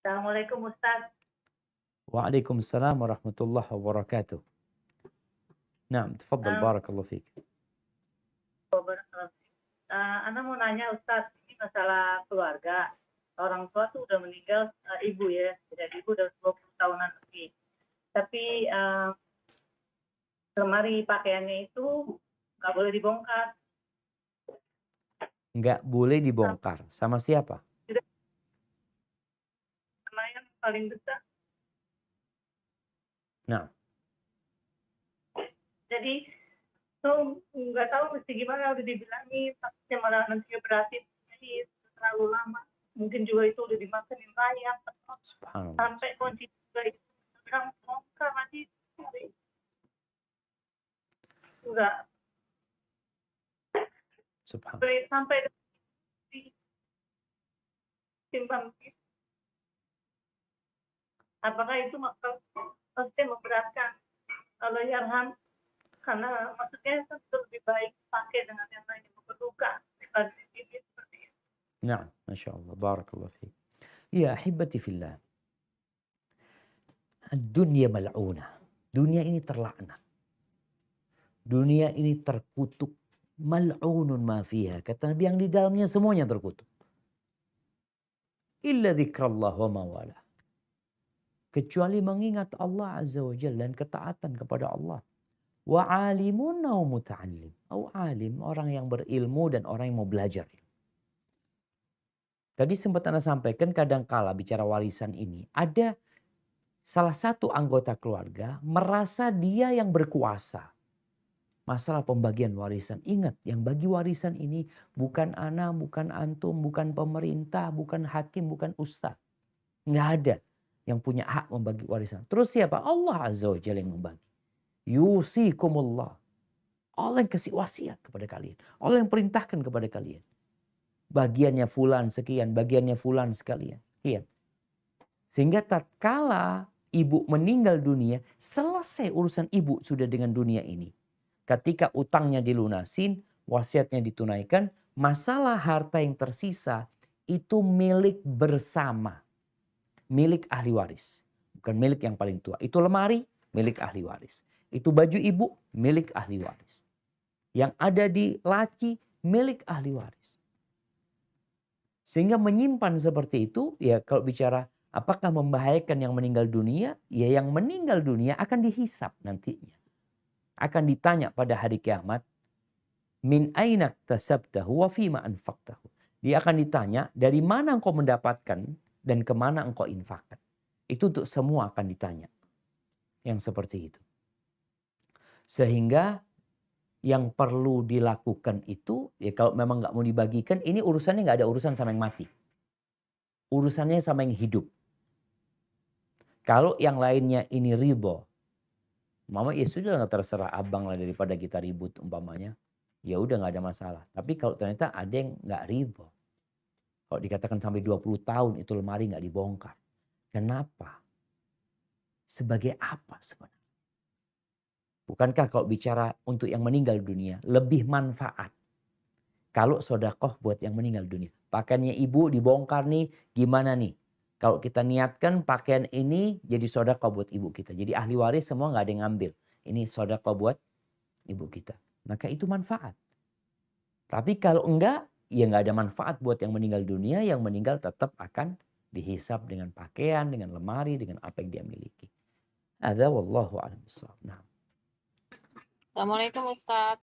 Assalamualaikum Ustaz. Waalaikumsalam warahmatullahi wabarakatuh. Naam, tafadhal um, barakallahu fiik. Uh, eh, Ana mau nanya Ustaz, ini masalah keluarga. Orang tua tuh udah meninggal uh, ibu ya, jadi ibu udah 20 tahunan lebih. Tapi uh, lemari pakaiannya itu nggak boleh dibongkar. Nggak boleh dibongkar. Sama siapa? yang paling besar. Nah. Jadi, so nggak tahu mesti gimana udah dibilangin, takutnya malah nanti berarti jadi terlalu lama. Mungkin juga itu udah dimakanin rayap atau sampai kunci juga itu bilang bongkar nanti enggak Subhanallah. sampai simpan apakah itu maksudnya memberatkan kalau eh, yarham karena maksudnya itu lebih baik pakai dengan yang lain yang berduka daripada ini seperti itu. Nah, masya Allah, barakallah fiq. Ya, hibati fillah. Dunia mal'una. Dunia ini terlaknat. Dunia ini terkutuk. Mal'unun ma fiha. Kata Nabi yang di dalamnya semuanya terkutuk. Illa zikrallah wa mawala kecuali mengingat Allah Azza wa Jalla dan ketaatan kepada Allah. Wa alimun au muta'allim. Au alim orang yang berilmu dan orang yang mau belajar. Tadi sempat Anda sampaikan kadang kala bicara warisan ini ada salah satu anggota keluarga merasa dia yang berkuasa. Masalah pembagian warisan. Ingat yang bagi warisan ini bukan anak bukan antum, bukan pemerintah, bukan hakim, bukan ustadz. Nggak ada yang punya hak membagi warisan. Terus siapa? Allah Azza wa Jalla yang membagi. Yusikumullah. Allah yang kasih wasiat kepada kalian. Allah yang perintahkan kepada kalian. Bagiannya fulan sekian, bagiannya fulan sekalian. Iya. Sehingga tatkala ibu meninggal dunia, selesai urusan ibu sudah dengan dunia ini. Ketika utangnya dilunasin, wasiatnya ditunaikan, masalah harta yang tersisa itu milik bersama milik ahli waris, bukan milik yang paling tua. Itu lemari milik ahli waris. Itu baju ibu milik ahli waris. Yang ada di laci milik ahli waris. Sehingga menyimpan seperti itu, ya kalau bicara apakah membahayakan yang meninggal dunia, ya yang meninggal dunia akan dihisap nantinya. Akan ditanya pada hari kiamat, min ainak tasabtahu wa fima anfaktahu. Dia akan ditanya, dari mana engkau mendapatkan dan kemana engkau infakkan. Itu untuk semua akan ditanya. Yang seperti itu. Sehingga yang perlu dilakukan itu, ya kalau memang nggak mau dibagikan, ini urusannya nggak ada urusan sama yang mati. Urusannya sama yang hidup. Kalau yang lainnya ini ribo, mama ya sudah nggak terserah abang lah daripada kita ribut umpamanya. Ya udah nggak ada masalah. Tapi kalau ternyata ada yang nggak ribo, kalau dikatakan sampai 20 tahun itu lemari nggak dibongkar. Kenapa? Sebagai apa sebenarnya? Bukankah kalau bicara untuk yang meninggal dunia lebih manfaat kalau sodakoh buat yang meninggal dunia. Pakaiannya ibu dibongkar nih gimana nih? Kalau kita niatkan pakaian ini jadi sodakoh buat ibu kita. Jadi ahli waris semua nggak ada yang ngambil. Ini sodakoh buat ibu kita. Maka itu manfaat. Tapi kalau enggak ya nggak ada manfaat buat yang meninggal dunia, yang meninggal tetap akan dihisap dengan pakaian, dengan lemari, dengan apa yang dia miliki. Ada wallahu a'lam Nah. Assalamualaikum Ustaz.